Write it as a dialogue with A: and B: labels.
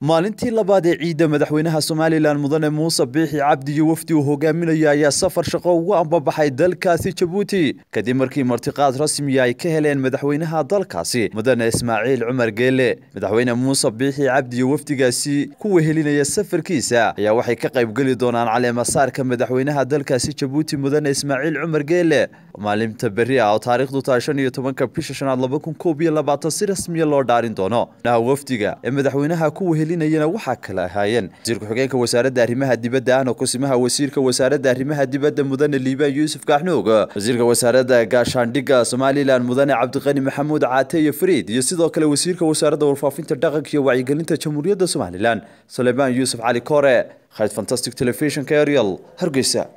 A: مالنتي لباد عيدة مدحوينها سومالي لان مدن موسى بيحي عبدي وفدي وهو قامل يا يا سفر شقو وان بابا حي دل كاسي تشبوتي كدي مركي مرتقات رسمي ياي كهلين مدحوينها دل كاسي مدن اسماعيل عمر قيلي مدحوين موسى بيحي عبدي وفدي قاسي كو هلين يا سفر كيسا يا وحي كقيب قلي دونان على مسار كمدحوينها دل كاسي تشبوتي مدن اسماعيل عمر قيلي maalinta beri ah oo taariikhdu tahay shan iyo tobanka bisha shanaad laba kun koob iyo labaatan si rasmiya loo dhaarin doono naha wafdiga ee madaxweynaha ku wehelinayana waxaa kala ahaayeen wasiir ku-xigeenka wasaaradda arrimaha dibadda ahna kusimaha wasiirka wasaaradda arrimaha dibadda mudane liibaan yuusuf gaaxnuug wasiirka wasaaradda gaashaandhigga somalilan mudane cabdiqani maxamuud caate iyo fariid iyo sidoo kale wasiirka wasaaradda warfaafinta dhaqanka iyo wacyigelinta jamhuuriyadda somalilan sulaymaan yuusuf cali kore khayt fantastic television ariel hargeysa